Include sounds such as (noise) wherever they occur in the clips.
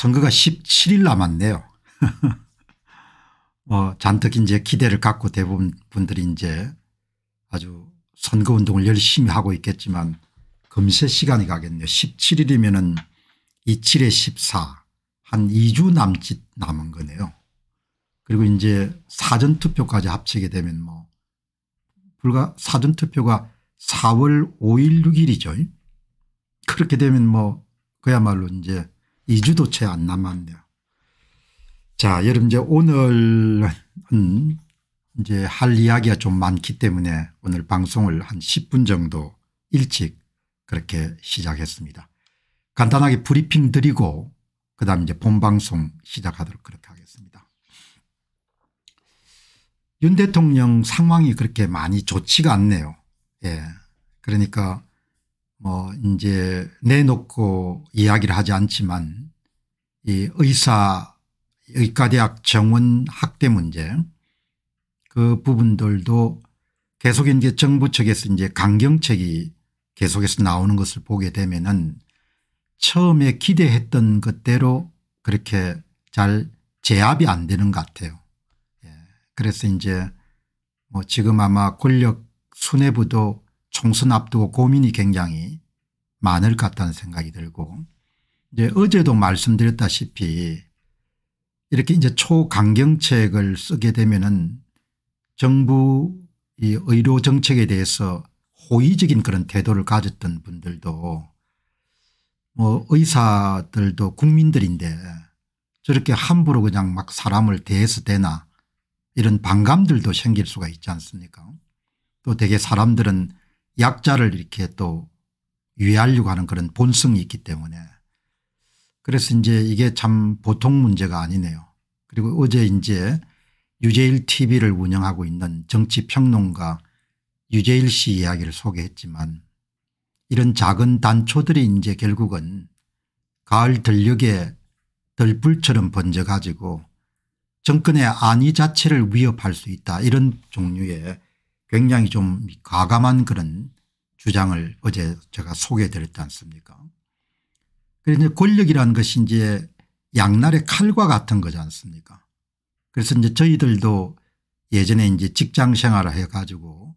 선거가 17일 남았네요. 어, (laughs) 잔뜩 이제 기대를 갖고 대부분 분들이 이제 아주 선거 운동을 열심히 하고 있겠지만 금세 시간이 가겠네요. 17일이면은 27에 14, 한 2주 남짓 남은 거네요. 그리고 이제 사전투표까지 합치게 되면 뭐 불과 사전투표가 4월 5일 6일이죠. 그렇게 되면 뭐 그야말로 이제 2주도 채 안 남았네요. 자, 여러분 이제 오늘은 이제 할 이야기가 좀 많기 때문에 오늘 방송을 한 10분 정도 일찍 그렇게 시작했습니다. 간단하게 브리핑 드리고 그다음 이제 본방송 시작하도록 그렇게 하겠습니다. 윤 대통령 상황이 그렇게 많이 좋지가 않네요. 예. 그러니까 뭐 이제 내놓고 이야기를 하지 않지만 이 의사 의과대학 정원 학대 문제 그 부분들도 계속 이제 정부 측에서 이제 강경책이 계속해서 나오는 것을 보게 되면은 처음에 기대했던 것대로 그렇게 잘 제압이 안 되는 것 같아요. 예. 그래서 이제 뭐 지금 아마 권력 수뇌부도 총선 앞두고 고민이 굉장히 많을 것 같다는 생각이 들고 이제 어제도 말씀드렸다시피 이렇게 이제 초강경책을 쓰게 되면은 정부 이 의료 정책에 대해서 호의적인 그런 태도를 가졌던 분들도 뭐 의사들도 국민들인데 저렇게 함부로 그냥 막 사람을 대해서 대나 이런 반감들도 생길 수가 있지 않습니까 또 대개 사람들은 약자를 이렇게 또위하려고 하는 그런 본성이 있기 때문에 그래서 이제 이게 참 보통 문제가 아니네요. 그리고 어제 이제 유재일 tv를 운영하고 있는 정치평론가 유재일 씨 이야기를 소개했지만 이런 작은 단초들이 이제 결국은 가을 들녘에 들불처럼 번져 가지고 정권의 안위 자체를 위협할 수 있다 이런 종류의 굉장히 좀 과감한 그런 주장을 어제 제가 소개해 드렸지 않습니까 그래서 이제 권력이라는 것이 이제 양날의 칼과 같은 거지 않습니까 그래서 이제 저희들도 예전에 이제 직장 생활을 해 가지고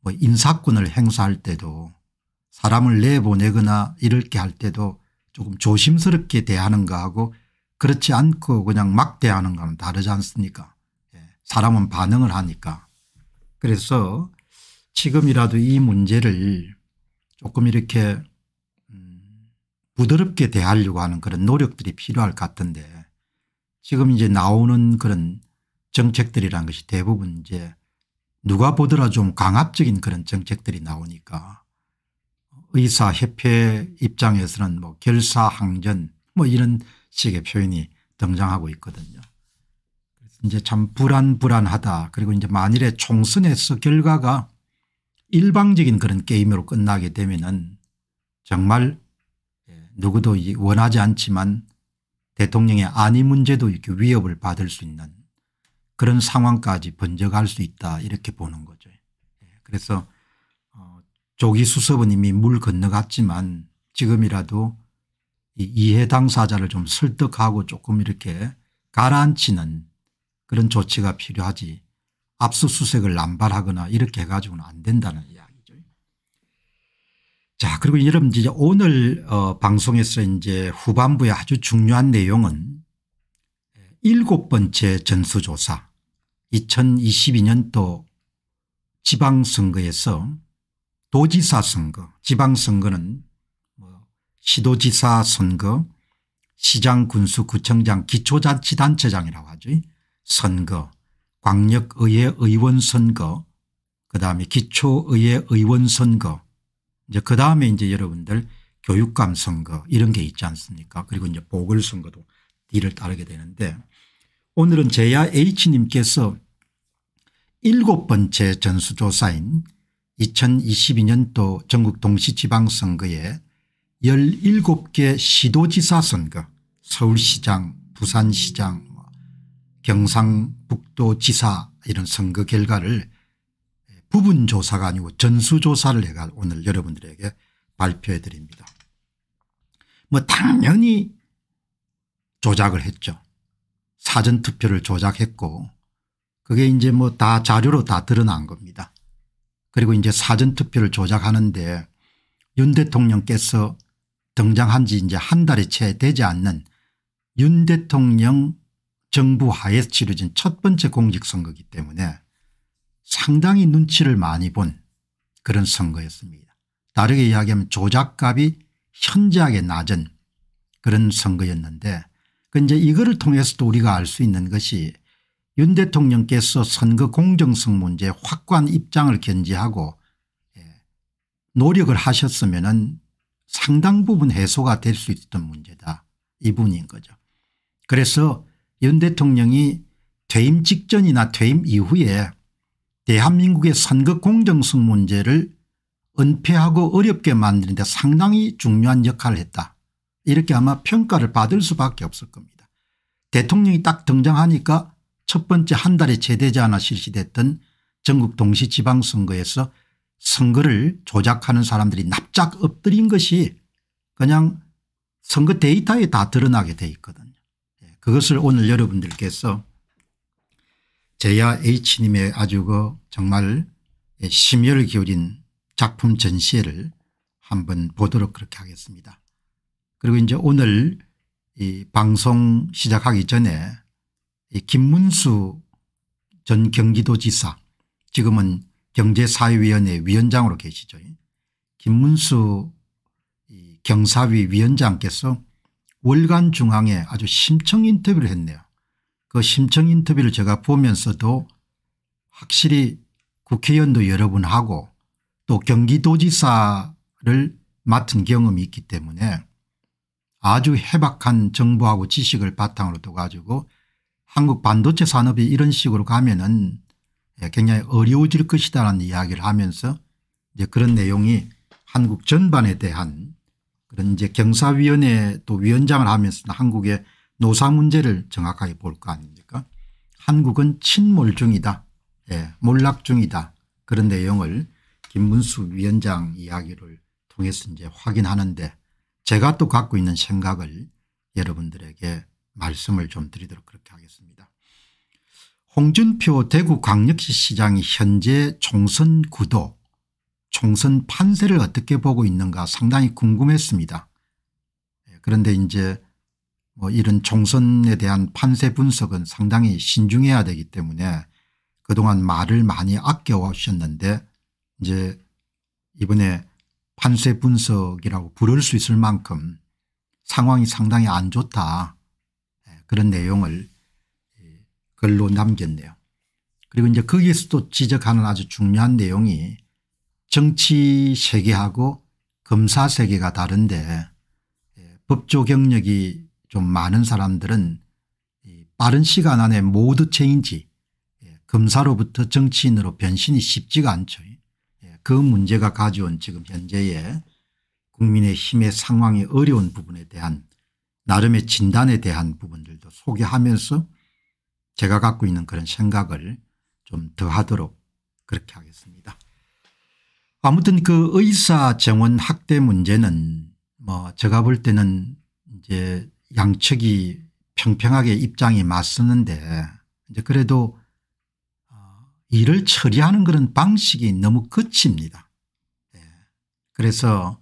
뭐 인사권을 행사할 때도 사람을 내보내거나 이렇게 할 때도 조금 조심스럽게 대하는 거하고 그렇지 않고 그냥 막 대하는 거는 다르지 않습니까 예, 사람은 반응을 하니까 그래서 지금이라도 이 문제를 조금 이렇게 음, 부드럽게 대하려고 하는 그런 노력들이 필요할 것 같은데 지금 이제 나오는 그런 정책들이란 것이 대부분 이제 누가 보더라 도좀 강압적인 그런 정책들이 나오니까 의사협회 입장에서는 뭐 결사항전 뭐 이런 식의 표현이 등장하고 있거든요. 이제 참 불안불안하다 그리고 이제 만일에 총선에서 결과가 일방적인 그런 게임으로 끝나게 되면은 정말 예, 누구도 원하지 않지만 대통령의 안위 문제도 이렇게 위협을 받을 수 있는 그런 상황까지 번져갈 수 있다 이렇게 보는 거죠. 예, 그래서 어, 조기 수습은 이미 물 건너갔지만 지금이라도 이해 당사자를 좀 설득하고 조금 이렇게 가라앉히는 그런 조치가 필요하지 압수수색을 남발하거나 이렇게 해가지고는 안 된다는 이야기죠. 자 그리고 여러분 이제 오늘 어 방송에서 이제 후반부에 아주 중요한 내용은 일곱 번째 전수조사 2022년도 지방선거에서 도지사 선거 지방선거는 뭐 시도지사 선거 시장 군수 구청장 기초자치단체장이라고 하죠. 선거, 광역의회 의원선거, 그 다음에 기초의회 의원선거, 이제 그 다음에 이제 여러분들 교육감 선거 이런 게 있지 않습니까? 그리고 이제 보궐선거도 뒤를 따르게 되는데 오늘은 제야 H님께서 일곱 번째 전수조사인 2022년도 전국 동시지방선거에 17개 시도지사 선거 서울시장 부산시장 경상북도지사 이런 선거 결과를 부분조사가 아니고 전수조사를 해가 오늘 여러분들에게 발표해 드립니다. 뭐 당연히 조작을 했죠. 사전투표를 조작했고 그게 이제 뭐 다 자료로 다 드러난 겁니다. 그리고 이제 사전투표를 조작하는데 윤 대통령께서 등장한 지 이제 한 달이 채 되지 않는 윤 대통령 정부 하에서 치러진 첫 번째 공직선거이기 때문에 상당히 눈치를 많이 본 그런 선거였습니다. 다르게 이야기하면 조작값이 현저하게 낮은 그런 선거였는데 그 이제 이거를 통해서도 우리가 알 수 있는 것이 윤 대통령께서 선거 공정성 문제에 확고한 입장을 견지하고 예, 노력을 하셨으면 상당 부분 해소가 될 수 있었던 문제다 이 부분인 거죠. 그래서 윤 대통령이 퇴임 직전이나 퇴임 이후에 대한민국의 선거 공정성 문제를 은폐하고 어렵게 만드는 데 상당히 중요한 역할을 했다. 이렇게 아마 평가를 받을 수밖에 없을 겁니다. 대통령이 딱 등장하니까 첫 번째 한 달에 제대자 하나 실시됐던 전국 동시지방선거에서 선거를 조작하는 사람들이 납작 엎드린 것이 그냥 선거 데이터에 다 드러나게 돼 있거든요. 그것을 오늘 여러분들께서 제야 H님의 아주 그 정말 심혈 을 기울인 작품 전시회를 한번 보도록 그렇게 하겠습니다. 그리고 이제 오늘 이 방송 시작하기 전에 김문수 전 경기도지사 지금은 경제사회위원회 위원장으로 계시죠. 김문수 경사위 위원장께서 월간 중앙에 아주 심층 인터뷰를 했네요. 그 심층 인터뷰를 제가 보면서도 확실히 국회의원도 여러 분 하고 또 경기도지사를 맡은 경험이 있기 때문에 아주 해박한 정보하고 지식을 바탕으로 둬 가지고 한국 반도체 산업이 이런 식으로 가면은 예, 굉장히 어려워질 것이다라는 이야기를 하면서 이제 그런 내용이 한국 전반에 대한 그런 이제 경사위원회 또 위원장을 하면서 한국의 노사 문제를 정확하게 볼 거 아닙니까 한국은 침몰 중이다 예, 몰락 중이다 그런 내용을 김문수 위원장 이야기를 통해서 이제 확인하는데 제가 또 갖고 있는 생각을 여러분들에게 말씀을 좀 드리도록 그렇게 하겠습니다. 홍준표 대구광역시 시장이 현재 총선 구도 총선 판세를 어떻게 보고 있는가 상당히 궁금했습니다. 예, 그런데 이제 뭐 이런 총선에 대한 판세 분석은 상당히 신중해야 되기 때문에 그동안 말을 많이 아껴오셨는데 이제 이번에 판세 분석이라고 부를 수 있을 만큼 상황이 상당히 안 좋다 예, 그런 내용을 글로 남겼네요. 그리고 이제 거기에서도 지적하는 아주 중요한 내용이 정치 세계하고 검사 세계가 다른데 예, 법조 경력이 좀 많은 사람들은 빠른 시간 안에 모두 체인지 예, 검사로부터 정치인으로 변신이 쉽지가 않죠. 예, 그 문제가 가져온 지금 현재의 국민의힘의 상황이 어려운 부분에 대한 나름의 진단에 대한 부분들도 소개하면서 제가 갖고 있는 그런 생각을 좀 더하도록 그렇게 하겠습니다. 아무튼 그 의사 정원 확대 문제는 뭐 제가 볼 때는 이제 양측이 평평하게 입장이 맞서는데 이제 그래도 어, 일을 처리하는 그런 방식이 너무 거칩니다. 네. 그래서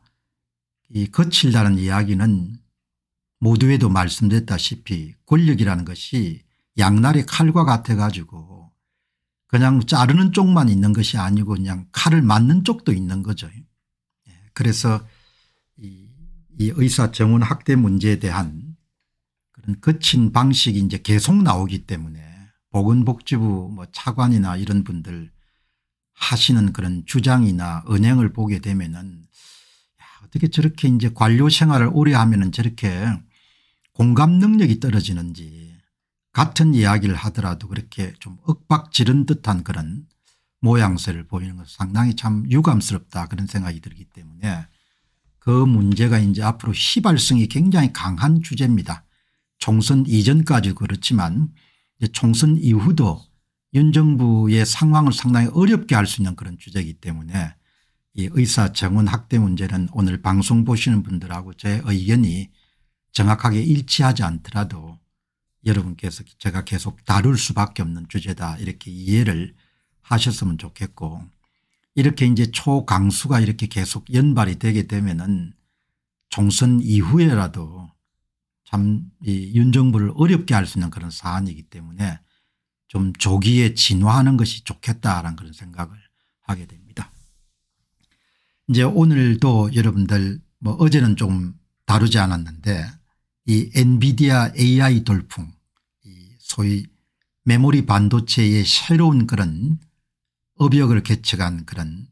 이 거칠다는 이야기는 모두에도 말씀드렸다시피 권력이라는 것이 양날의 칼과 같아 가지고 그냥 자르는 쪽만 있는 것이 아니고 그냥 칼을 맞는 쪽도 있는 거죠. 예, 그래서 이, 의사 정원 학대 문제에 대한 그런 거친 방식이 이제 계속 나오기 때문에 보건복지부 뭐 차관이나 이런 분들 하시는 그런 주장이나 언행을 보게 되면은 어떻게 저렇게 이제 관료 생활을 오래 하면은 저렇게 공감 능력이 떨어지는지 같은 이야기를 하더라도 그렇게 좀 억박 지른 듯한 그런 모양새를 보이는 것은 상당히 참 유감스럽다 그런 생각이 들기 때문에 그 문제가 이제 앞으로 시발성이 굉장히 강한 주제입니다. 총선 이전까지 그렇지만 총선 이후도 윤 정부의 상황을 상당히 어렵게 할 수 있는 그런 주제이기 때문에 이 의사 정원 학대 문제는 오늘 방송 보시는 분들하고 제 의견이 정확하게 일치하지 않더라도 여러분께서 제가 계속 다룰 수밖에 없는 주제다 이렇게 이해를 하셨으면 좋겠고 이렇게 이제 초강수가 이렇게 계속 연발이 되게 되면은 총선 이후에라도 참이윤 정부를 어렵게 할 수 있는 그런 사안이기 때문에 좀 조기에 진화하는 것이 좋겠다라는 그런 생각을 하게 됩니다. 이제 오늘도 여러분들 뭐 어제는 좀 다루지 않았는데 이 엔비디아 AI 돌풍 이 소위 메모리 반도체의 새로운 그런 업역을 개척한 그런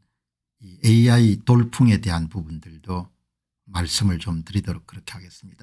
AI 돌풍에 대한 부분들도 말씀을 좀 드리도록 그렇게 하겠습니다.